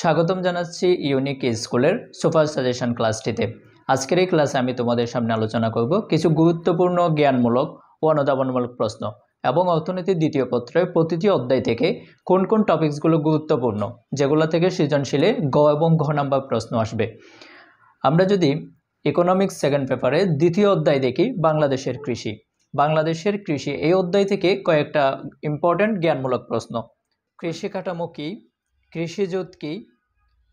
স্বাগতম জানাচ্ছি ইউনিক স্কুলের সুপার সাজেশন ক্লাসটিতে আজকের এই ক্লাসে আমি তোমাদের সামনে আলোচনা করব কিছু গুরুত্বপূর্ণ জ্ঞানমূলক ও অনুধাবনমূলক প্রশ্ন এবং অর্থনীতির দ্বিতীয় পত্রের প্রতিটি অধ্যায় থেকে কোন কোন টপিকসগুলো গুরুত্বপূর্ণ যেগুলো থেকে সৃজনশীলে গ এবং ঘ নাম্বার প্রশ্ন আসবে আমরা যদি ইকোনমিক্স সেকেন্ড পেপারে দ্বিতীয় অধ্যায় দেখি বাংলাদেশের কৃষি বাংলাদেশের কৃষি এই অধ্যায় থেকে কয়েকটা ইম্পর্ট্যান্ট জ্ঞানমূলক প্রশ্ন কৃষি কাঠামো কী কৃষিজোত কি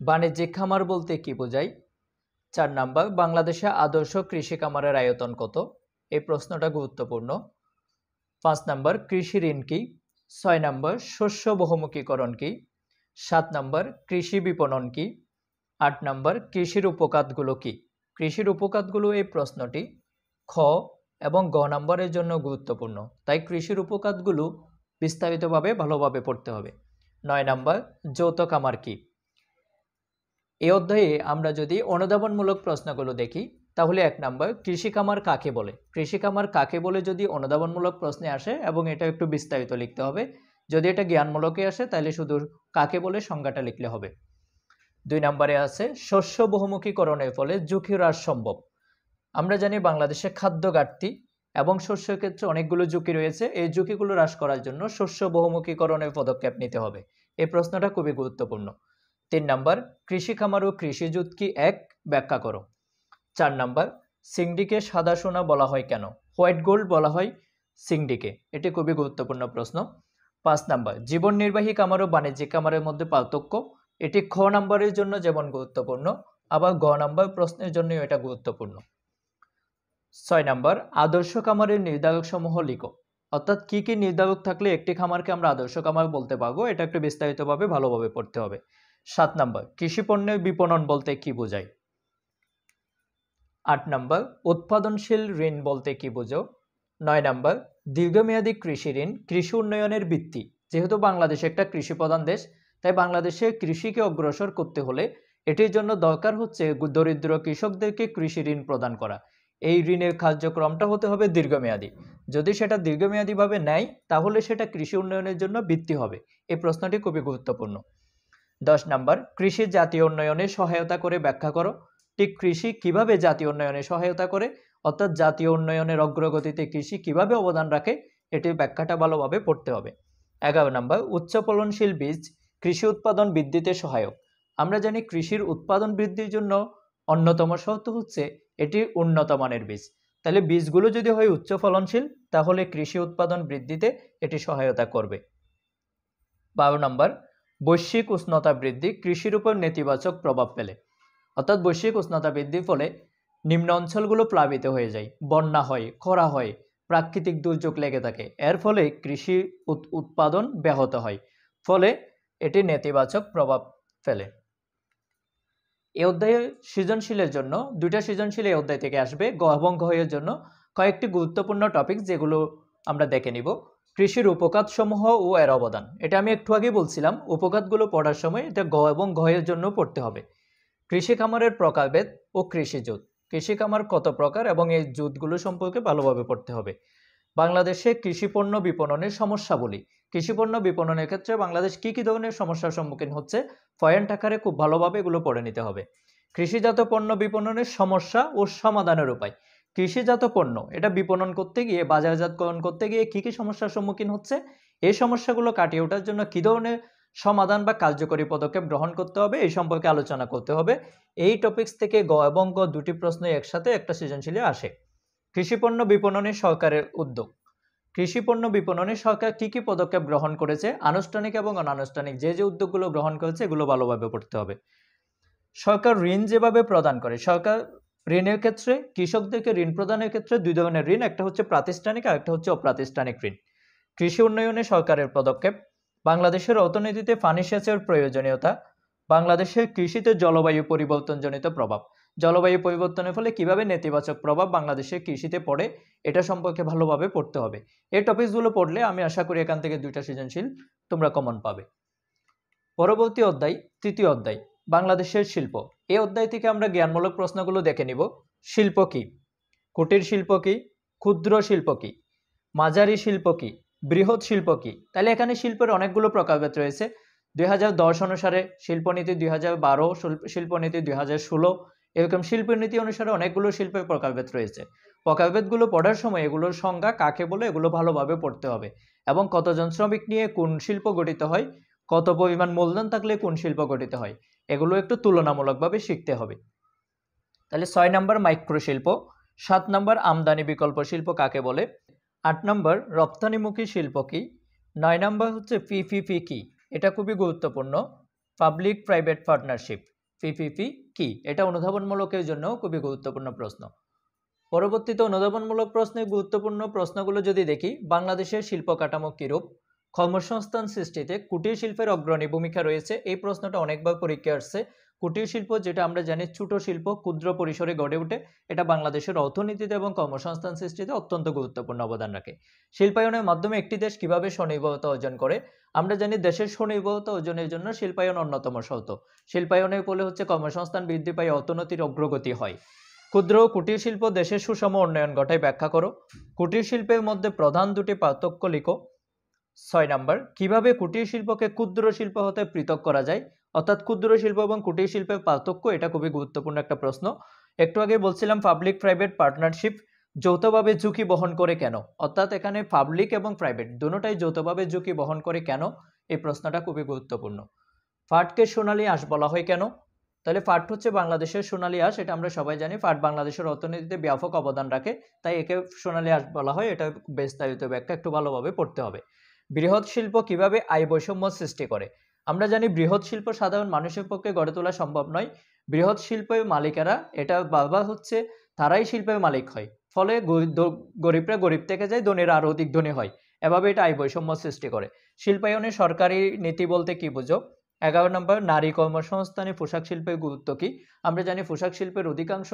বাণিজ্যিক খামার বলতে কি বোঝায় চার নাম্বার বাংলাদেশে আদর্শ কৃষি খামারের আয়তন কত এই প্রশ্নটা গুরুত্বপূর্ণ পাঁচ নাম্বার কৃষি ঋণ কি ছয় নাম্বার শস্য বহুমুখীকরণ কি সাত নাম্বার কৃষি বিপণন কি আট নাম্বার কৃষির উপকাতগুলো কি কৃষির উপকাতগুলো এই প্রশ্নটি খ এবং গ নাম্বারের জন্য গুরুত্বপূর্ণ তাই কৃষির উপকাতগুলো বিস্তারিতভাবে ভালোভাবে পড়তে হবে নয় নম্বর যৌতুক আমার কি এই অধ্যায়ে আমরা যদি অনুধাবনমূলক প্রশ্নগুলো দেখি তাহলে এক নম্বর কৃষি কামার কাকে বলে কৃষি কামার কাকে বলে যদি অনুধাবনমূলক প্রশ্নে আসে এবং এটা একটু বিস্তারিত লিখতে হবে যদি এটা জ্ঞানমূলকে আসে তাহলে শুধু কাকে বলে সংজ্ঞাটা লিখলে হবে দুই নম্বরে আছে শস্য বহুমুখীকরণের ফলে ঝুঁকি হ্রাস সম্ভব আমরা জানি বাংলাদেশে খাদ্য ঘাটতি এবং শস্যের ক্ষেত্রে অনেকগুলো ঝুঁকি রয়েছে এই ঝুঁকিগুলো হ্রাস করার জন্য শস্য বহুমুখীকরণের পদক্ষেপ নিতে হবে এই প্রশ্নটা খুবই গুরুত্বপূর্ণ তিন নম্বর কৃষি খামার ও কৃষি কি এক ব্যাখ্যা করো চার নাম্বার সিংডিকে সাদা সোনা বলা হয় কেন হোয়াইট গোল্ড বলা হয় সিংডিকে এটি খুবই গুরুত্বপূর্ণ প্রশ্ন পাঁচ নাম্বার জীবন নির্বাহী কামার ও বাণিজ্যিক কামারের মধ্যে পার্থক্য এটি খ নাম্বারের জন্য যেমন গুরুত্বপূর্ণ আবার গ নাম্বার প্রশ্নের জন্য এটা গুরুত্বপূর্ণ ছয় নম্বর আদর্শ খামারের নির্ধারক সমূহ লিখো অর্থাৎ কি কি নির্ধারক থাকলে একটি খামারকে আমরা আদর্শ খামার বলতে পারবো এটা একটু বিস্তারিতভাবে ভালোভাবে পড়তে হবে সাত নম্বর কৃষি পণ্যের বিপণন বলতে কি বোঝায় আট নম্বর উৎপাদনশীল ঋণ বলতে কি বোঝো নয় নম্বর দীর্ঘমেয়াদী কৃষি ঋণ কৃষি উন্নয়নের ভিত্তি যেহেতু বাংলাদেশ একটা কৃষি প্রধান দেশ তাই বাংলাদেশে কৃষিকে অগ্রসর করতে হলে এটির জন্য দরকার হচ্ছে দরিদ্র কৃষকদেরকে কৃষি ঋণ প্রদান করা এই ঋণের কার্যক্রমটা হতে হবে দীর্ঘমেয়াদী যদি সেটা দীর্ঘমেয়াদীভাবে নেয় তাহলে সেটা কৃষি উন্নয়নের জন্য বৃত্তি হবে এই প্রশ্নটি খুবই গুরুত্বপূর্ণ দশ নম্বর কৃষি জাতীয় উন্নয়নে সহায়তা করে ব্যাখ্যা করো ঠিক কৃষি কিভাবে জাতীয় উন্নয়নে সহায়তা করে অর্থাৎ জাতীয় উন্নয়নের অগ্রগতিতে কৃষি কিভাবে অবদান রাখে এটির ব্যাখ্যাটা ভালোভাবে পড়তে হবে এগারো নম্বর উচ্চ ফলনশীল বীজ কৃষি উৎপাদন বৃদ্ধিতে সহায়ক আমরা জানি কৃষির উৎপাদন বৃদ্ধির জন্য অন্যতম শর্ত হচ্ছে এটি উন্নত মানের বীজ তাহলে বীজগুলো যদি হয় উচ্চ ফলনশীল তাহলে কৃষি উৎপাদন বৃদ্ধিতে এটি সহায়তা করবে বারো নম্বর বৈশ্বিক উষ্ণতা বৃদ্ধি কৃষির উপর নেতিবাচক প্রভাব ফেলে অর্থাৎ বৈশ্বিক উষ্ণতা বৃদ্ধির ফলে নিম্ন অঞ্চলগুলো প্লাবিত হয়ে যায় বন্যা হয় খরা হয় প্রাকৃতিক দুর্যোগ লেগে থাকে এর ফলে কৃষি উৎপাদন ব্যাহত হয় ফলে এটি নেতিবাচক প্রভাব ফেলে এই অধ্যায়ে সৃজনশীলের জন্য দুইটা সৃজনশীল এই অধ্যায় থেকে আসবে গ এবং ঘয়ের জন্য কয়েকটি গুরুত্বপূর্ণ টপিক যেগুলো আমরা দেখে নিব কৃষির উপকাত সমূহ ও এর অবদান এটা আমি একটু আগে বলছিলাম উপকাতগুলো পড়ার সময় এটা গ এবং ঘয়ের জন্য পড়তে হবে কৃষি খামারের প্রকারভেদ ও কৃষি জুত কৃষি খামার কত প্রকার এবং এই জুতগুলো সম্পর্কে ভালোভাবে পড়তে হবে বাংলাদেশে কৃষিপণ্য বিপণনের বলি কৃষিপণ্য বিপণনের ক্ষেত্রে বাংলাদেশ কী কী ধরনের সমস্যার সম্মুখীন হচ্ছে ফয়েন্ট আকারে খুব ভালোভাবে এগুলো পড়ে নিতে হবে কৃষিজাত পণ্য বিপণনের সমস্যা ও সমাধানের উপায় কৃষিজাত পণ্য এটা বিপণন করতে গিয়ে বাজারজাতকরণ করতে গিয়ে কী কী সমস্যার সম্মুখীন হচ্ছে এই সমস্যাগুলো কাটিয়ে ওঠার জন্য কী ধরনের সমাধান বা কার্যকরী পদক্ষেপ গ্রহণ করতে হবে এই সম্পর্কে আলোচনা করতে হবে এই টপিক্স থেকে গ এবং গ দুটি প্রশ্ন একসাথে একটা সৃজনশীলে আসে কৃষিপণ্য বিপণনে সরকারের উদ্যোগ কৃষিপণ্য বিপণনে সরকার কী কী পদক্ষেপ গ্রহণ করেছে আনুষ্ঠানিক এবং অনানুষ্ঠানিক যে যে উদ্যোগগুলো গ্রহণ করেছে এগুলো ভালোভাবে পড়তে হবে সরকার ঋণ যেভাবে প্রদান করে সরকার ঋণের ক্ষেত্রে কৃষকদেরকে ঋণ প্রদানের ক্ষেত্রে দুই ধরনের ঋণ একটা হচ্ছে প্রাতিষ্ঠানিক আর একটা হচ্ছে অপ্রাতিষ্ঠানিক ঋণ কৃষি উন্নয়নে সরকারের পদক্ষেপ বাংলাদেশের অর্থনীতিতে পানি সেচের প্রয়োজনীয়তা বাংলাদেশের কৃষিতে জলবায়ু পরিবর্তনজনিত প্রভাব জলবায়ু পরিবর্তনের ফলে কিভাবে নেতিবাচক প্রভাব বাংলাদেশের কৃষিতে পড়ে এটা সম্পর্কে ভালোভাবে পড়তে হবে এই টপিকসগুলো পড়লে আমি আশা করি এখান থেকে দুইটা সৃজনশীল তোমরা কমন পাবে পরবর্তী অধ্যায় তৃতীয় অধ্যায় বাংলাদেশের শিল্প এই অধ্যায় থেকে আমরা জ্ঞানমূলক প্রশ্নগুলো দেখে নিব শিল্প কী কুটির শিল্প কী ক্ষুদ্র শিল্প কী মাঝারি শিল্প কী বৃহৎ শিল্প কী তাহলে এখানে শিল্পের অনেকগুলো প্রকারভেদ রয়েছে দুই অনুসারে শিল্পনীতি দুই হাজার বারো শিল্পনীতি দুই হাজার ষোলো এরকম শিল্পের নীতি অনুসারে অনেকগুলো শিল্পের প্রকারভেদ রয়েছে প্রকারভেদগুলো পড়ার সময় এগুলোর সংজ্ঞা কাকে বলে এগুলো ভালোভাবে পড়তে হবে এবং কতজন শ্রমিক নিয়ে কোন শিল্প গঠিত হয় কত পরিমাণ মূলধন থাকলে কোন শিল্প গঠিত হয় এগুলো একটু তুলনামূলকভাবে শিখতে হবে তাহলে ছয় নম্বর মাইক্রো শিল্প সাত নম্বর আমদানি বিকল্প শিল্প কাকে বলে আট নম্বর রপ্তানিমুখী শিল্প কি নয় নম্বর হচ্ছে পিপিপি কি এটা খুবই গুরুত্বপূর্ণ পাবলিক প্রাইভেট পার্টনারশিপ পিপিপি কি এটা অনুধাবনমূলকের জন্য খুবই গুরুত্বপূর্ণ প্রশ্ন পরবর্তীতে অনুধাবনমূলক প্রশ্নের গুরুত্বপূর্ণ প্রশ্নগুলো যদি দেখি বাংলাদেশের শিল্প কাঠামো কীরূপ কর্মসংস্থান সৃষ্টিতে কুটির শিল্পের অগ্রণী ভূমিকা রয়েছে এই প্রশ্নটা অনেকবার পরীক্ষা আসছে কুটির শিল্প যেটা আমরা জানি ছোট শিল্প ক্ষুদ্র পরিসরে গড়ে ওঠে এটা বাংলাদেশের অর্থনীতিতে এবং কর্মসংস্থান সৃষ্টিতে অত্যন্ত গুরুত্বপূর্ণ অবদান রাখে শিল্পায়নের মাধ্যমে একটি দেশ কিভাবে স্বনির্ভরতা অর্জন করে আমরা জানি দেশের স্বনির্ভরতা অর্জনের জন্য শিল্পায়ন অন্যতম শর্ত শিল্পায়নের ফলে হচ্ছে কর্মসংস্থান বৃদ্ধি পায় অর্থনীতির অগ্রগতি হয় ক্ষুদ্র কুটির শিল্প দেশের সুষম উন্নয়ন ঘটায় ব্যাখ্যা করো কুটির শিল্পের মধ্যে প্রধান দুটি পার্থক্য লিখো ছয় নম্বর কিভাবে কুটির শিল্পকে ক্ষুদ্র শিল্প হতে পৃথক করা যায় অর্থাৎ ক্ষুদ্র শিল্প এবং কুটির শিল্পের পার্থক্য এটা খুবই গুরুত্বপূর্ণ একটা প্রশ্ন একটু আগে বলছিলাম পাবলিক প্রাইভেট পার্টনারশিপ যৌথভাবে ঝুঁকি বহন করে কেন অর্থাৎ এখানে পাবলিক এবং প্রাইভেট দুটাই যৌথভাবে ঝুঁকি বহন করে কেন এই প্রশ্নটা খুবই গুরুত্বপূর্ণ ফাটকে সোনালী আঁশ বলা হয় কেন তাহলে ফাট হচ্ছে বাংলাদেশের সোনালী আঁশ এটা আমরা সবাই জানি ফাট বাংলাদেশের অর্থনীতিতে ব্যাপক অবদান রাখে তাই একে সোনালী আঁশ বলা হয় এটা বিস্তারিত ব্যাখ্যা একটু ভালোভাবে পড়তে হবে বৃহৎ শিল্প কিভাবে আয় বৈষম্য সৃষ্টি করে আমরা জানি বৃহৎ শিল্প সাধারণ মানুষের পক্ষে গড়ে তোলা সম্ভব নয় বৃহৎ শিল্পের মালিকেরা এটা বাবা হচ্ছে তারাই শিল্পের মালিক হয় ফলে গরিবরা গরিব থেকে যায় ধনীরা আরও অধিক ধনী হয় এভাবে এটা আয় বৈষম্য সৃষ্টি করে শিল্পায়নে সরকারি নীতি বলতে কি বুঝো এগারো নম্বর নারী কর্মসংস্থানে পোশাক শিল্পের গুরুত্ব কি আমরা জানি পোশাক শিল্পের অধিকাংশ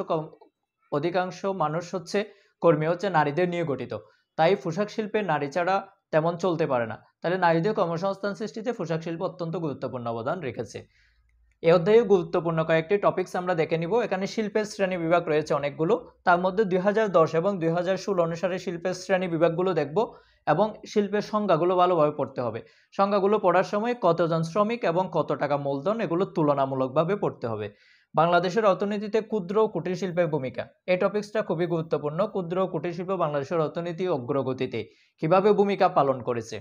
অধিকাংশ মানুষ হচ্ছে কর্মী হচ্ছে নারীদের নিয়ে গঠিত তাই পোশাক শিল্পে নারী ছাড়া তেমন চলতে পারে না তাহলে নারীদের কর্মসংস্থান সৃষ্টিতে পোশাক শিল্প অত্যন্ত গুরুত্বপূর্ণ অবদান রেখেছে এ অধ্যায়ে গুরুত্বপূর্ণ কয়েকটি টপিকস আমরা দেখে নিব এখানে শিল্পের শ্রেণী বিভাগ রয়েছে অনেকগুলো তার মধ্যে দুই দশ এবং দুই অনুসারে শিল্পের শ্রেণী বিভাগগুলো দেখব এবং শিল্পের সংজ্ঞাগুলো ভালোভাবে পড়তে হবে সংজ্ঞাগুলো পড়ার সময় কতজন শ্রমিক এবং কত টাকা মূলধন এগুলো তুলনামূলকভাবে পড়তে হবে বাংলাদেশের অর্থনীতিতে ক্ষুদ্র ও কুটির শিল্পের ভূমিকা এই টপিক্সটা খুবই গুরুত্বপূর্ণ ক্ষুদ্র ও কুটির শিল্প বাংলাদেশের অর্থনীতি অগ্রগতিতে কিভাবে ভূমিকা পালন করেছে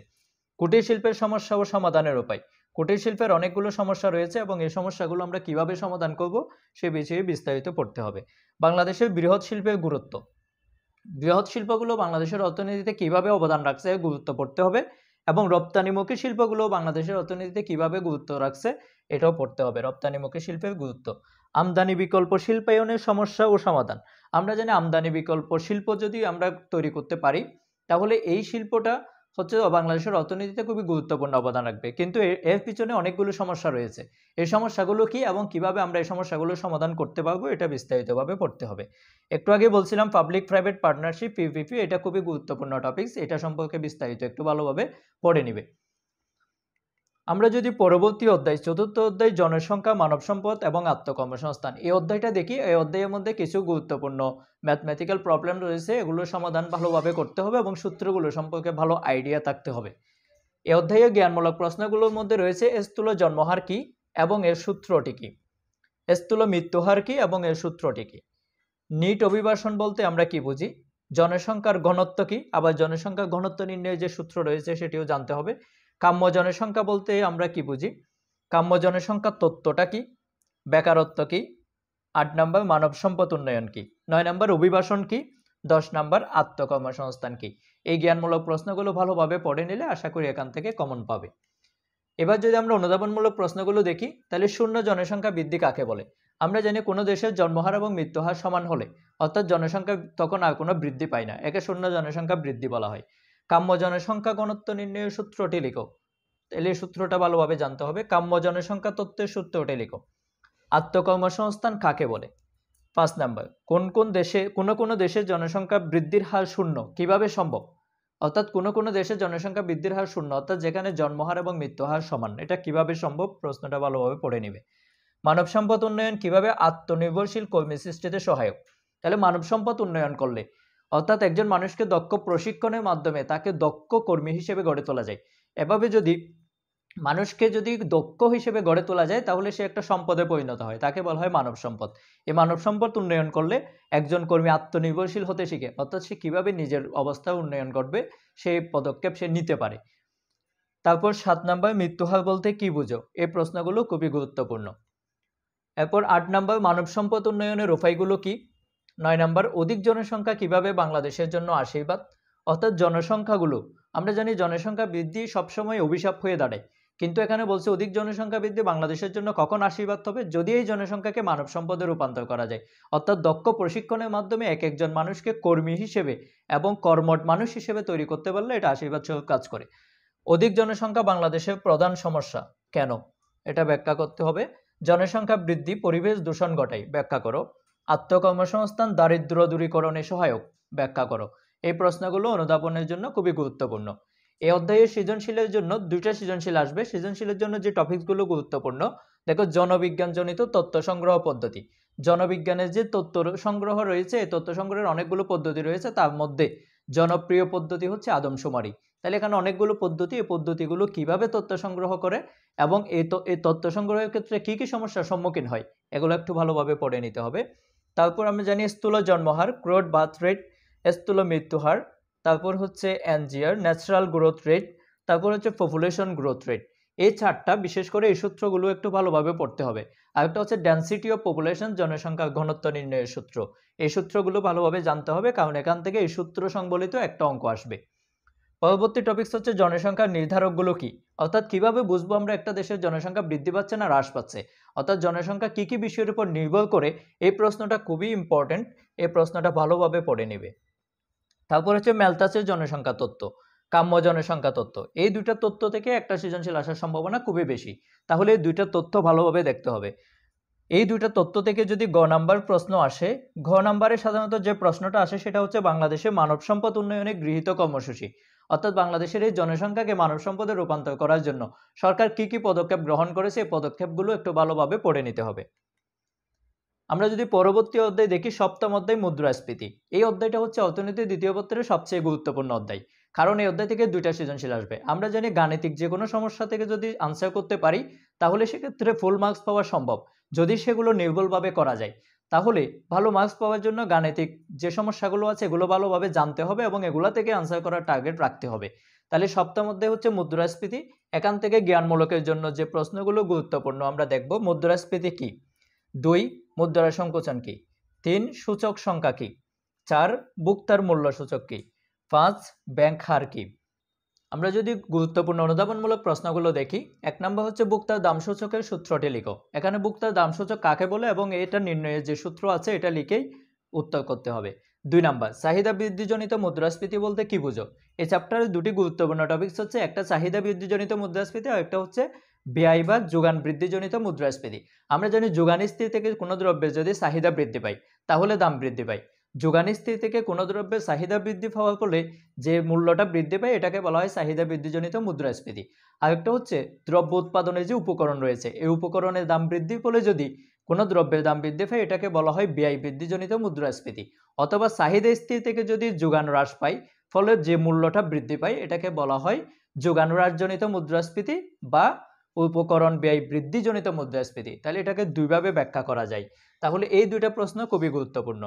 কুটির শিল্পের সমস্যা ও সমাধানের উপায় কুটির শিল্পের অনেকগুলো সমস্যা রয়েছে এবং এই সমস্যাগুলো আমরা কিভাবে সমাধান করব সে বিষয়ে বিস্তারিত পড়তে হবে বাংলাদেশের বৃহৎ শিল্পের গুরুত্ব বৃহৎ শিল্পগুলো বাংলাদেশের অর্থনীতিতে কিভাবে অবদান রাখছে গুরুত্ব পড়তে হবে এবং রপ্তানিমুখী শিল্পগুলো বাংলাদেশের অর্থনীতিতে কিভাবে গুরুত্ব রাখছে এটাও পড়তে হবে রপ্তানিমুখী শিল্পের গুরুত্ব আমদানি বিকল্প শিল্পায়নের সমস্যা ও সমাধান আমরা জানি আমদানি বিকল্প শিল্প যদি আমরা তৈরি করতে পারি তাহলে এই শিল্পটা হচ্ছে বাংলাদেশের অর্থনীতিতে খুবই গুরুত্বপূর্ণ অবদান রাখবে কিন্তু এর পিছনে অনেকগুলো সমস্যা রয়েছে এই সমস্যাগুলো কি এবং কিভাবে আমরা এই সমস্যাগুলো সমাধান করতে পারবো এটা বিস্তারিতভাবে পড়তে হবে একটু আগে বলছিলাম পাবলিক প্রাইভেট পার্টনারশিপ পিপিপি এটা খুবই গুরুত্বপূর্ণ টপিক্স এটা সম্পর্কে বিস্তারিত একটু ভালোভাবে পড়ে নিবে আমরা যদি পরবর্তী অধ্যায় চতুর্থ অধ্যায় জনসংখ্যা মানব সম্পদ এবং আত্মকর্মসংস্থান এই অধ্যায়টা দেখি এই অধ্যায়ের মধ্যে কিছু গুরুত্বপূর্ণ ম্যাথমেটিক্যাল প্রবলেম রয়েছে এগুলোর সমাধান ভালোভাবে করতে হবে এবং সূত্রগুলো সম্পর্কে ভালো আইডিয়া থাকতে হবে এই অধ্যায়ে জ্ঞানমূলক প্রশ্নগুলোর মধ্যে রয়েছে স্থূল জন্মহার কি এবং এর সূত্রটি কি স্থূল মৃত্যুহার কি এবং এর সূত্রটি কি নিট অভিবাসন বলতে আমরা কি বুঝি জনসংখ্যার ঘনত্ব কি আবার জনসংখ্যার ঘনত্ব নির্ণয়ের যে সূত্র রয়েছে সেটিও জানতে হবে কাম্য জনসংখ্যা বলতে আমরা কি বুঝি কাম্য জনসংখ্যার তত্ত্বটা কি বেকারত্ব কি আট নম্বর মানব সম্পদ উন্নয়ন কি নয় নম্বর অভিবাসন কি দশ নম্বর আত্মকর্মসংস্থান কি এই জ্ঞানমূলক প্রশ্নগুলো ভালোভাবে পড়ে নিলে আশা করি এখান থেকে কমন পাবে এবার যদি আমরা অনুধাবনমূলক প্রশ্নগুলো দেখি তাহলে শূন্য জনসংখ্যা বৃদ্ধি কাকে বলে আমরা জানি কোনো দেশের জন্মহার এবং মৃত্যুহার সমান হলে অর্থাৎ জনসংখ্যা তখন আর কোনো বৃদ্ধি পায় না একে শূন্য জনসংখ্যা বৃদ্ধি বলা হয় কাম্য জনসংখ্যা গণত্ব নির্ণয়ের সূত্রটি লিখো তাহলে সূত্রটা ভালোভাবে জানতে হবে কাম্য জনসংখ্যা তত্ত্বের সূত্রটি লিখো আত্মকর্মসংস্থান কাকে বলে পাঁচ নাম্বার কোন কোন দেশে কোনো কোনো দেশের জনসংখ্যা বৃদ্ধির হার শূন্য কিভাবে সম্ভব অর্থাৎ কোন কোন দেশে জনসংখ্যা বৃদ্ধির হার শূন্য অর্থাৎ যেখানে জন্মহার এবং মৃত্যুহার সমান এটা কিভাবে সম্ভব প্রশ্নটা ভালোভাবে পড়ে নিবে মানব সম্পদ উন্নয়ন কিভাবে আত্মনির্ভরশীল কর্মী সৃষ্টিতে সহায়ক তাহলে মানব সম্পদ উন্নয়ন করলে অর্থাৎ একজন মানুষকে দক্ষ প্রশিক্ষণের মাধ্যমে তাকে দক্ষ কর্মী হিসেবে গড়ে তোলা যায় এভাবে যদি মানুষকে যদি দক্ষ হিসেবে গড়ে তোলা যায় তাহলে সে একটা সম্পদে পরিণত হয় তাকে বলা হয় মানব সম্পদ এই মানব সম্পদ উন্নয়ন করলে একজন কর্মী আত্মনির্ভরশীল হতে শিখে অর্থাৎ সে কীভাবে নিজের অবস্থা উন্নয়ন করবে সেই পদক্ষেপ সে নিতে পারে তারপর সাত নম্বর মৃত্যুহার বলতে কি বুঝো এই প্রশ্নগুলো খুবই গুরুত্বপূর্ণ এরপর আট নম্বর মানব সম্পদ উন্নয়নের উপায়গুলো কি নয় নম্বর অধিক জনসংখ্যা কিভাবে বাংলাদেশের জন্য আশীর্বাদ অর্থাৎ জনসংখ্যাগুলো আমরা জানি জনসংখ্যা বৃদ্ধি সবসময় অভিশাপ হয়ে দাঁড়ায় কিন্তু এখানে বলছে অধিক জনসংখ্যা বৃদ্ধি বাংলাদেশের জন্য কখন আশীর্বাদ হবে যদি এই জনসংখ্যাকে মানব সম্পদে রূপান্তর করা যায় অর্থাৎ দক্ষ প্রশিক্ষণের মাধ্যমে এক একজন মানুষকে কর্মী হিসেবে এবং কর্মট মানুষ হিসেবে তৈরি করতে পারলে এটা আশীর্বাদ সহ কাজ করে অধিক জনসংখ্যা বাংলাদেশের প্রধান সমস্যা কেন এটা ব্যাখ্যা করতে হবে জনসংখ্যা বৃদ্ধি পরিবেশ দূষণ ঘটায় ব্যাখ্যা করো আত্মকর্মসংস্থান দারিদ্র দূরীকরণে সহায়ক ব্যাখ্যা করো এই প্রশ্নগুলো অনুধাবনের জন্য খুবই গুরুত্বপূর্ণ এই অধ্যায়ে সৃজনশীলের জন্য দুইটা সৃজনশীল আসবে সৃজনশীলের জন্য যে টপিকসগুলো গুরুত্বপূর্ণ দেখো জনবিজ্ঞানজনিত তথ্য সংগ্রহ পদ্ধতি জনবিজ্ঞানের যে তথ্য সংগ্রহ রয়েছে এই তথ্য সংগ্রহের অনেকগুলো পদ্ধতি রয়েছে তার মধ্যে জনপ্রিয় পদ্ধতি হচ্ছে আদমশুমারি তাহলে এখানে অনেকগুলো পদ্ধতি এই পদ্ধতিগুলো কিভাবে তথ্য সংগ্রহ করে এবং এই এই তথ্য সংগ্রহের ক্ষেত্রে কি কি সমস্যার সম্মুখীন হয় এগুলো একটু ভালোভাবে পড়ে নিতে হবে তারপর আমরা জানি স্থূল জন্মহার ক্রোড বার্থ রেট স্থূল মৃত্যুহার তারপর হচ্ছে এনজিআর ন্যাচারাল গ্রোথ রেট তারপর হচ্ছে পপুলেশন গ্রোথ রেট এই চারটা বিশেষ করে এই সূত্রগুলো একটু ভালোভাবে পড়তে হবে আরেকটা হচ্ছে ডেন্সিটি অফ পপুলেশন জনসংখ্যার ঘনত্ব নির্ণয়ের সূত্র এই সূত্রগুলো ভালোভাবে জানতে হবে কারণ এখান থেকে এই সূত্র সংবলিত একটা অঙ্ক আসবে পরবর্তী টপিক্স হচ্ছে জনসংখ্যার নির্ধারকগুলো কি অর্থাৎ কিভাবে বুঝবো আমরা একটা দেশের জনসংখ্যা বৃদ্ধি পাচ্ছে না হ্রাস পাচ্ছে অর্থাৎ জনসংখ্যা কি কি বিষয়ের উপর নির্ভর করে এই প্রশ্নটা খুবই ইম্পর্টেন্ট এই প্রশ্নটা ভালোভাবে পড়ে নেবে তারপর হচ্ছে ম্যালতাসের জনসংখ্যা তত্ত্ব কাম্য জনসংখ্যা তত্ত্ব এই দুইটা তত্ত্ব থেকে একটা সৃজনশীল আসার সম্ভাবনা খুবই বেশি তাহলে এই দুইটা তথ্য ভালোভাবে দেখতে হবে এই দুইটা তত্ত্ব থেকে যদি গ নাম্বার প্রশ্ন আসে ঘ নাম্বারে সাধারণত যে প্রশ্নটা আসে সেটা হচ্ছে বাংলাদেশে মানব সম্পদ উন্নয়নে গৃহীত কর্মসূচি অর্থাৎ বাংলাদেশের এই জনসংখ্যাকে মানব সম্পদে রূপান্তর করার জন্য সরকার কি কি পদক্ষেপ গ্রহণ করেছে এই পদক্ষেপগুলো একটু ভালোভাবে পড়ে নিতে হবে আমরা যদি পরবর্তী অধ্যায় দেখি সপ্তম অধ্যায় মুদ্রাস্ফীতি এই অধ্যায়টা হচ্ছে অর্থনীতির দ্বিতীয় পত্রের সবচেয়ে গুরুত্বপূর্ণ অধ্যায় কারণ এই অধ্যায় থেকে দুইটা সৃজনশীল আসবে আমরা জানি গাণিতিক যে কোনো সমস্যা থেকে যদি আনসার করতে পারি তাহলে সেক্ষেত্রে ফুল মার্কস পাওয়া সম্ভব যদি সেগুলো নির্ভুলভাবে করা যায় তাহলে ভালো মার্কস পাওয়ার জন্য গাণিতিক যে সমস্যাগুলো আছে এগুলো ভালোভাবে জানতে হবে এবং এগুলো থেকে আনসার করার টার্গেট রাখতে হবে তাহলে সপ্তাহ মধ্যে হচ্ছে মুদ্রাস্ফীতি এখান থেকে জ্ঞানমূলকের জন্য যে প্রশ্নগুলো গুরুত্বপূর্ণ আমরা দেখব মুদ্রাস্ফীতি কি দুই মুদ্রা সংকোচন কি তিন সূচক সংখ্যা কি চার বুক্তার মূল্য সূচক কি পাঁচ ব্যাংক হার কী আমরা যদি গুরুত্বপূর্ণ অনুধাবনমূলক প্রশ্নগুলো দেখি এক নম্বর হচ্ছে বুক্তার দামসূচকের সূত্রটি লিখো এখানে বুক্তার দামসূচক কাকে বলে এবং এটা নির্ণয়ের যে সূত্র আছে এটা লিখেই উত্তর করতে হবে দুই নম্বর চাহিদা বৃদ্ধিজনিত মুদ্রাস্ফীতি বলতে কি বুঝো এই চ্যাপ্টারের দুটি গুরুত্বপূর্ণ টপিক্স হচ্ছে একটা চাহিদা বৃদ্ধিজনিত মুদ্রাস্ফীতি আর একটা হচ্ছে ব্যয় বা যোগান বৃদ্ধিজনিত মুদ্রাস্ফীতি আমরা জানি যোগান স্থিতি থেকে কোনো দ্রব্যের যদি চাহিদা বৃদ্ধি পায় তাহলে দাম বৃদ্ধি পায় যোগান স্থিতি থেকে কোনো দ্রব্যের চাহিদা বৃদ্ধি পাওয়ার ফলে যে মূল্যটা বৃদ্ধি পায় এটাকে বলা হয় চাহিদা বৃদ্ধিজনিত মুদ্রাস্ফীতি আরেকটা হচ্ছে দ্রব্য উৎপাদনের যে উপকরণ রয়েছে এই উপকরণের দাম বৃদ্ধির ফলে যদি কোনো দ্রব্যের দাম বৃদ্ধি পায় এটাকে বলা হয় ব্যয় বৃদ্ধিজনিত মুদ্রাস্ফীতি অথবা চাহিদা স্থিতি থেকে যদি যোগান হ্রাস পায় ফলে যে মূল্যটা বৃদ্ধি পায় এটাকে বলা হয় যোগান হ্রাসজনিত মুদ্রাস্ফীতি বা উপকরণ ব্যয় বৃদ্ধিজনিত মুদ্রাস্ফীতি তাহলে এটাকে দুইভাবে ব্যাখ্যা করা যায় তাহলে এই দুইটা প্রশ্ন খুবই গুরুত্বপূর্ণ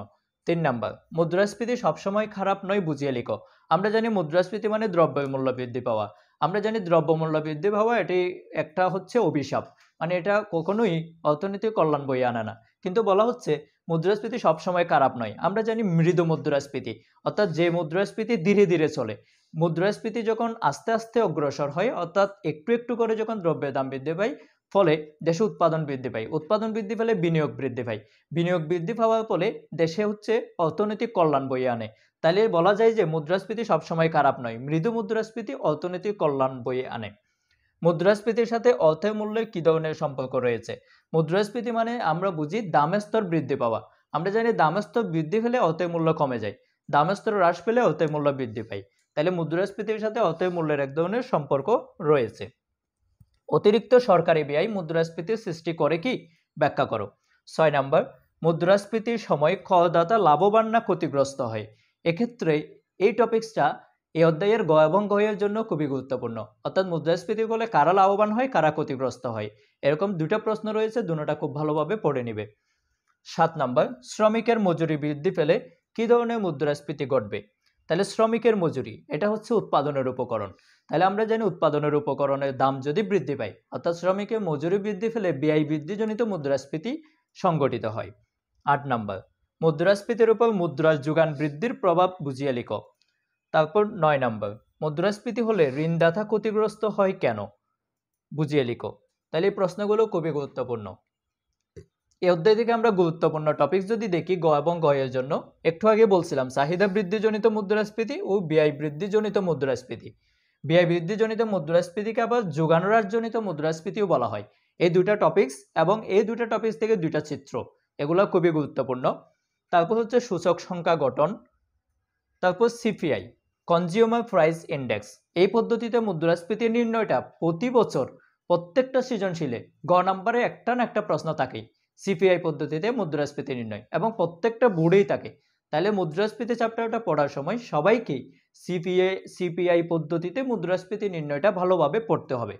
তিন নাম্বার মুদ্রাস্ফীতি সবসময় খারাপ নয় বুঝিয়ে লিখো আমরা জানি মুদ্রাস্ফীতি মানে দ্রব্য বৃদ্ধি পাওয়া আমরা জানি দ্রব্য বৃদ্ধি পাওয়া এটি একটা হচ্ছে অভিশাপ মানে এটা কখনোই অর্থনৈতিক কল্যাণ বই আনে না কিন্তু বলা হচ্ছে মুদ্রাস্ফীতি সবসময় খারাপ নয় আমরা জানি মৃদু মুদ্রাস্ফীতি অর্থাৎ যে মুদ্রাস্ফীতি ধীরে ধীরে চলে মুদ্রাস্ফীতি যখন আস্তে আস্তে অগ্রসর হয় অর্থাৎ একটু একটু করে যখন দ্রব্যের দাম বৃদ্ধি পায় ফলে দেশে উৎপাদন বৃদ্ধি পায় উৎপাদন বৃদ্ধি পেলে বিনিয়োগ বৃদ্ধি পায় বিনিয়োগ বৃদ্ধি পাওয়ার ফলে দেশে হচ্ছে অর্থনৈতিক কল্যাণ বই আনে তাহলে বলা যায় যে মুদ্রাস্ফীতি সবসময় খারাপ নয় মৃদু মুদ্রাস্ফীতি অর্থনৈতিক কল্যাণ বই আনে মুদ্রাস্ফীতির সাথে অর্থের মূল্যের কী ধরনের সম্পর্ক রয়েছে মুদ্রাস্ফীতি মানে আমরা বুঝি দামের স্তর বৃদ্ধি পাওয়া আমরা জানি দামের স্তর বৃদ্ধি পেলে অর্থের মূল্য কমে যায় দামের স্তর হ্রাস পেলে অর্থের মূল্য বৃদ্ধি পায় তাহলে মুদ্রাস্ফীতির সাথে অর্থের মূল্যের এক ধরনের সম্পর্ক রয়েছে অতিরিক্ত সরকারি ব্যয় মুদ্রাস্ফীতির সৃষ্টি করে কি ব্যাখ্যা করো ছয় নম্বর মুদ্রাস্ফীতির সময় করদাতা লাভবান না ক্ষতিগ্রস্ত হয় এক্ষেত্রে এই টপিক্সটা এই অধ্যায়ের গ এবং গয়ের জন্য খুবই গুরুত্বপূর্ণ অর্থাৎ মুদ্রাস্ফীতি বলে কারা লাভবান হয় কারা ক্ষতিগ্রস্ত হয় এরকম দুটো প্রশ্ন রয়েছে দুটা খুব ভালোভাবে পড়ে নিবে সাত নম্বর শ্রমিকের মজুরি বৃদ্ধি পেলে কী ধরনের মুদ্রাস্ফীতি ঘটবে তাহলে শ্রমিকের মজুরি এটা হচ্ছে উৎপাদনের উপকরণ তাহলে আমরা জানি উৎপাদনের উপকরণের দাম যদি বৃদ্ধি পায় অর্থাৎ শ্রমিকের মজুরি বৃদ্ধি ফেলে ব্যয় বৃদ্ধিজনিত মুদ্রাস্ফীতি সংগঠিত হয় আট নম্বর মুদ্রাস্ফীতির উপর মুদ্রার যোগান বৃদ্ধির প্রভাব বুঝিয়ে লিখ তারপর নয় নম্বর মুদ্রাস্ফীতি হলে ঋণদাতা ক্ষতিগ্রস্ত হয় কেন বুঝিয়ে লিখো তাহলে এই প্রশ্নগুলো খুবই গুরুত্বপূর্ণ এ অধ্যায় থেকে আমরা গুরুত্বপূর্ণ টপিক যদি দেখি গ এবং গয়ের জন্য একটু আগে বলছিলাম চাহিদা বৃদ্ধিজনিত মুদ্রাস্ফীতি ও ব্যয় বৃদ্ধিজনিত মুদ্রাস্ফীতি ব্যয় বৃদ্ধিজনিত মুদ্রাস্ফীতিকে আবার যোগান মুদ্রাস্ফীতিও বলা হয় এই দুটা টপিক্স এবং এই দুটা টপিক্স থেকে দুইটা চিত্র এগুলো খুবই গুরুত্বপূর্ণ তারপর হচ্ছে সূচক সংখ্যা গঠন তারপর সিপিআই কনজিউমার প্রাইস ইন্ডেক্স এই পদ্ধতিতে মুদ্রাস্ফীতি নির্ণয়টা প্রতি বছর প্রত্যেকটা সৃজনশীলে গ নাম্বারে একটা না একটা প্রশ্ন থাকেই সিপিআই পদ্ধতিতে মুদ্রাস্ফীতি নির্ণয় এবং প্রত্যেকটা বোর্ডেই থাকে তাহলে মুদ্রাস্ফীতি চ্যাপ্টারটা পড়ার সময় সবাইকেই সিপিআই সিপিআই পদ্ধতিতে মুদ্রাস্ফীতি নির্ণয়টা ভালোভাবে পড়তে হবে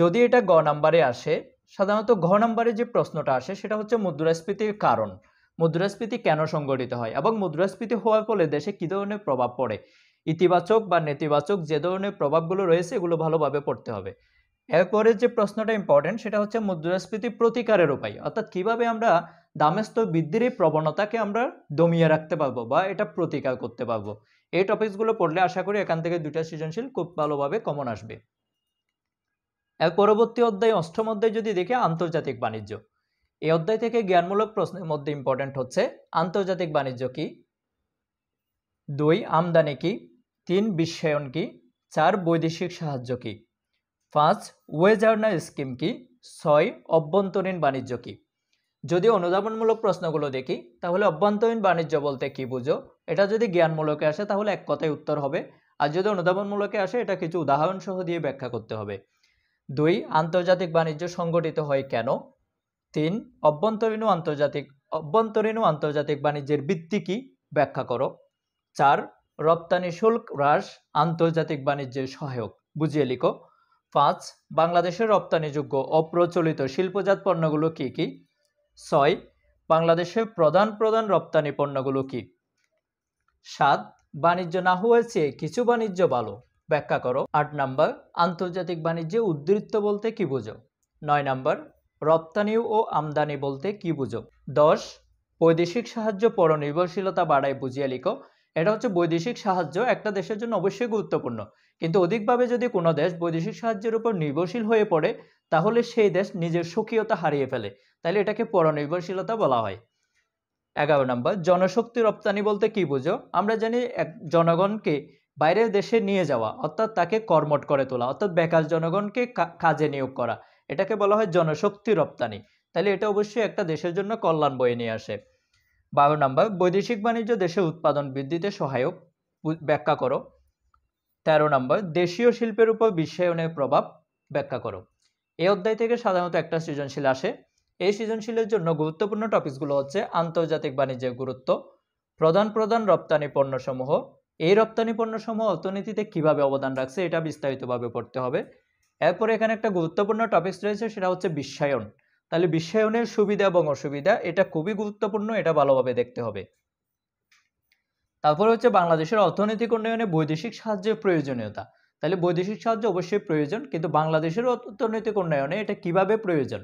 যদি এটা গ নাম্বারে আসে সাধারণত ঘ নাম্বারে যে প্রশ্নটা আসে সেটা হচ্ছে মুদ্রাস্ফীতির কারণ মুদ্রাস্ফীতি কেন সংগঠিত হয় এবং মুদ্রাস্ফীতি হওয়ার ফলে দেশে কী ধরনের প্রভাব পড়ে ইতিবাচক বা নেতিবাচক যে ধরনের প্রভাবগুলো রয়েছে এগুলো ভালোভাবে পড়তে হবে এরপরে যে প্রশ্নটা ইম্পর্টেন্ট সেটা হচ্ছে মুদ্রাস্ফীতি প্রতিকারের উপায় অর্থাৎ কিভাবে আমরা দামেস্ত বৃদ্ধির এই প্রবণতাকে আমরা দমিয়ে রাখতে পারবো বা এটা প্রতিকার করতে পারবো এই টপিকসগুলো পড়লে আশা করি এখান থেকে দুইটা সৃজনশীল খুব ভালোভাবে কমন আসবে এর পরবর্তী অধ্যায় অষ্টম অধ্যায় যদি দেখি আন্তর্জাতিক বাণিজ্য এই অধ্যায় থেকে জ্ঞানমূলক প্রশ্নের মধ্যে ইম্পর্টেন্ট হচ্ছে আন্তর্জাতিক বাণিজ্য কি দুই আমদানি কি তিন বিশ্বায়ন কি চার বৈদেশিক সাহায্য কি পাঁচ ওয়েজার্নার স্কিম কি ছয় অভ্যন্তরীণ বাণিজ্য কি যদি অনুধাবনমূলক প্রশ্নগুলো দেখি তাহলে অভ্যন্তরীণ বাণিজ্য বলতে কি বুঝো এটা যদি জ্ঞানমূলকে আসে তাহলে এক কথায় উত্তর হবে আর যদি অনুধাবনমূলকে আসে এটা কিছু উদাহরণসহ দিয়ে ব্যাখ্যা করতে হবে দুই আন্তর্জাতিক বাণিজ্য সংগঠিত হয় কেন তিন অভ্যন্তরীণ ও আন্তর্জাতিক অভ্যন্তরীণ ও আন্তর্জাতিক বাণিজ্যের ভিত্তি কি ব্যাখ্যা করো চার রপ্তানি শুল্ক হ্রাস আন্তর্জাতিক বাণিজ্যের সহায়ক বুঝিয়ে লিখো পাঁচ বাংলাদেশের রপ্তানিযোগ্য অপ্রচলিত শিল্পজাত পণ্যগুলো কী কী ছয় বাংলাদেশের প্রধান প্রধান রপ্তানি পণ্যগুলো কী সাত বাণিজ্য না হয়েছে কিছু বাণিজ্য ভালো ব্যাখ্যা করো আট নাম্বার আন্তর্জাতিক বাণিজ্যে উদ্বৃত্ত বলতে কী বুঝো নয় নাম্বার রপ্তানি ও আমদানি বলতে কী বুঝো দশ বৈদেশিক সাহায্য পরনির্ভরশীলতা বাড়ায় বুঝিয়ে লিখো এটা হচ্ছে বৈদেশিক সাহায্য একটা দেশের জন্য অবশ্যই গুরুত্বপূর্ণ কিন্তু অধিকভাবে যদি কোনো দেশ বৈদেশিক সাহায্যের উপর নির্ভরশীল হয়ে পড়ে তাহলে সেই দেশ নিজের সক্রিয়তা হারিয়ে ফেলে তাহলে এটাকে পরনির্ভরশীলতা বলা হয় এগারো নম্বর জনশক্তি রপ্তানি বলতে কি বুঝো আমরা জানি এক জনগণকে বাইরের দেশে নিয়ে যাওয়া অর্থাৎ তাকে কর্মট করে তোলা অর্থাৎ বেকার জনগণকে কাজে নিয়োগ করা এটাকে বলা হয় জনশক্তি রপ্তানি তাহলে এটা অবশ্যই একটা দেশের জন্য কল্যাণ বয়ে নিয়ে আসে বারো নম্বর বৈদেশিক বাণিজ্য দেশের উৎপাদন বৃদ্ধিতে সহায়ক ব্যাখ্যা করো তেরো নম্বর দেশীয় শিল্পের উপর বিশ্বায়নের প্রভাব ব্যাখ্যা করো এই অধ্যায় থেকে সাধারণত একটা সৃজনশীল আসে এই সৃজনশীলের জন্য গুরুত্বপূর্ণ টপিকসগুলো হচ্ছে আন্তর্জাতিক বাণিজ্যের গুরুত্ব প্রধান প্রধান রপ্তানি পণ্যসমূহ এই রপ্তানি পণ্যসমূহ অর্থনীতিতে কিভাবে অবদান রাখছে এটা বিস্তারিতভাবে পড়তে হবে এরপরে এখানে একটা গুরুত্বপূর্ণ টপিকস রয়েছে সেটা হচ্ছে বিশ্বায়ন তাহলে বিশ্বায়নের সুবিধা এবং অসুবিধা এটা খুবই গুরুত্বপূর্ণ এটা ভালোভাবে দেখতে হবে তারপরে হচ্ছে বাংলাদেশের অর্থনৈতিক উন্নয়নে বৈদেশিক সাহায্যের প্রয়োজনীয়তা তাহলে বৈদেশিক সাহায্য অবশ্যই প্রয়োজন কিন্তু বাংলাদেশের অর্থনৈতিক উন্নয়নে এটা কিভাবে প্রয়োজন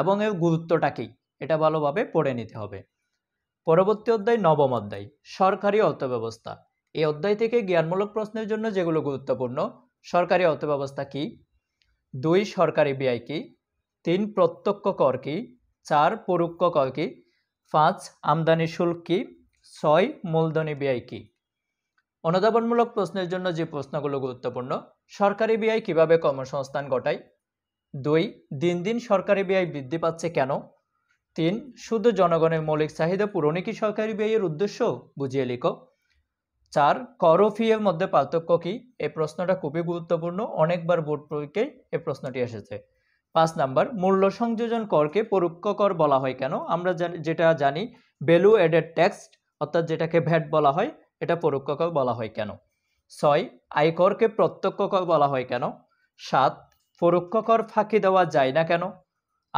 এবং এর গুরুত্বটা কী এটা ভালোভাবে পড়ে নিতে হবে পরবর্তী অধ্যায় নবম অধ্যায় সরকারি অর্থব্যবস্থা এই অধ্যায় থেকে জ্ঞানমূলক প্রশ্নের জন্য যেগুলো গুরুত্বপূর্ণ সরকারি অর্থব্যবস্থা কি দুই সরকারি ব্যয় কি তিন প্রত্যক্ষ কর কি চার পরোক্ষ কর কি পাঁচ আমদানি শুল্ক কি ছয় মূলধনী ব্যয় কী অনুধাবনমূলক প্রশ্নের জন্য যে প্রশ্নগুলো গুরুত্বপূর্ণ সরকারি ব্যয় কিভাবে কর্মসংস্থান ঘটায় দুই দিন দিন সরকারি ব্যয় বৃদ্ধি পাচ্ছে কেন তিন শুধু জনগণের মৌলিক চাহিদা পূরণে কি সরকারি ব্যয়ের উদ্দেশ্য বুঝিয়ে লিখো চার কর ও ফিয়ের মধ্যে পার্থক্য কী এই প্রশ্নটা খুবই গুরুত্বপূর্ণ অনেকবার বোর্ড পরীক্ষে এই প্রশ্নটি এসেছে পাঁচ নাম্বার মূল্য সংযোজন করকে পরোক্ষ কর বলা হয় কেন আমরা যেটা জানি ভ্যালু অ্যাডেড ট্যাক্স অর্থাৎ যেটাকে ভ্যাট বলা হয় এটা পরোক্ষ কর বলা হয় কেন ছয় আয়করকে প্রত্যক্ষ কর বলা হয় কেন সাত পরোক্ষ কর ফাঁকি দেওয়া যায় না কেন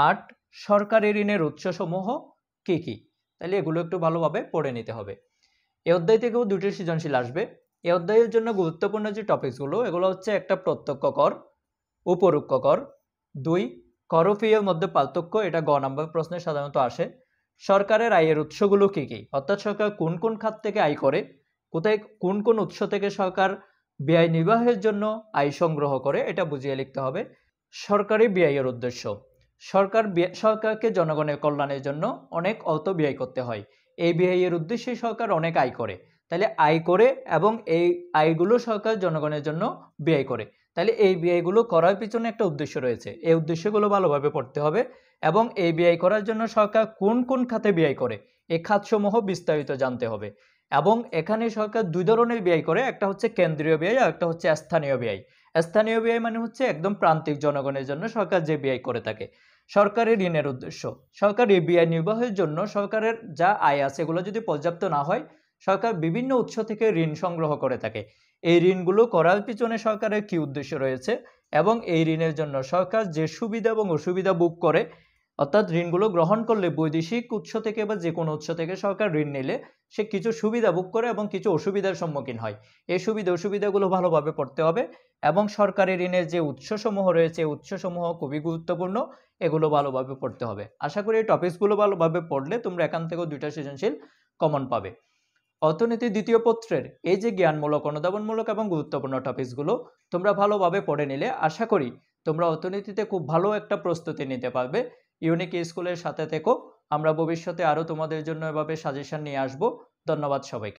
আট সরকারি ঋণের উৎসসমূহ কি কি তাহলে এগুলো একটু ভালোভাবে পড়ে নিতে হবে এ অধ্যায় থেকেও দুটি সৃজনশীল আসবে এ অধ্যায়ের জন্য গুরুত্বপূর্ণ যে টপিকসগুলো এগুলো হচ্ছে একটা প্রত্যক্ষ কর উপরোক্ষ কর দুই করফিয়ের মধ্যে পার্থক্য এটা গ নম্বর প্রশ্নে সাধারণত আসে সরকারের আয়ের উৎসগুলো কী কী অর্থাৎ সরকার কোন কোন খাত থেকে আয় করে কোথায় কোন কোন উৎস থেকে সরকার ব্যয় নির্বাহের জন্য আয় সংগ্রহ করে এটা বুঝিয়ে লিখতে হবে সরকারি ব্যয়ের উদ্দেশ্য সরকার সরকারকে জনগণের কল্যাণের জন্য অনেক অর্থ ব্যয় করতে হয় এই ব্যয়ের উদ্দেশ্যে সরকার অনেক আয় করে তাহলে আয় করে এবং এই আয়গুলো সরকার জনগণের জন্য ব্যয় করে তাহলে এই বিআইগুলো করার পিছনে একটা উদ্দেশ্য রয়েছে এই উদ্দেশ্যগুলো ভালোভাবে পড়তে হবে এবং এই বিআই করার জন্য সরকার কোন কোন খাতে বিআই করে এ খাতসমূহ বিস্তারিত জানতে হবে এবং এখানে সরকার দুই ধরনের ব্যয় করে একটা হচ্ছে কেন্দ্রীয় ব্যয় আর একটা হচ্ছে স্থানীয় ব্যয় স্থানীয় ব্যয় মানে হচ্ছে একদম প্রান্তিক জনগণের জন্য সরকার যে বিআই করে থাকে সরকারের ঋণের উদ্দেশ্য সরকার এই বিআই নির্বাহের জন্য সরকারের যা আয় আছে এগুলো যদি পর্যাপ্ত না হয় সরকার বিভিন্ন উৎস থেকে ঋণ সংগ্রহ করে থাকে এই ঋণগুলো করার পিছনে সরকারের কি উদ্দেশ্য রয়েছে এবং এই ঋণের জন্য সরকার যে সুবিধা এবং অসুবিধা বুক করে অর্থাৎ ঋণগুলো গ্রহণ করলে বৈদেশিক উৎস থেকে বা যে কোনো উৎস থেকে সরকার ঋণ নিলে সে কিছু সুবিধা বুক করে এবং কিছু অসুবিধার সম্মুখীন হয় এই সুবিধা অসুবিধাগুলো ভালোভাবে পড়তে হবে এবং সরকারি ঋণের যে উৎসসমূহ রয়েছে উৎসসমূহ খুবই গুরুত্বপূর্ণ এগুলো ভালোভাবে পড়তে হবে আশা করি এই টপিকসগুলো ভালোভাবে পড়লে তোমরা এখান থেকেও দুইটা সৃজনশীল কমন পাবে অর্থনীতি দ্বিতীয় পত্রের এই যে জ্ঞানমূলক অনুদানমূলক এবং গুরুত্বপূর্ণ টপিকসগুলো তোমরা ভালোভাবে পড়ে নিলে আশা করি তোমরা অর্থনীতিতে খুব ভালো একটা প্রস্তুতি নিতে পারবে ইউনিক স্কুলের সাথে থেকো আমরা ভবিষ্যতে আরও তোমাদের জন্য এভাবে সাজেশন নিয়ে আসব ধন্যবাদ সবাইকে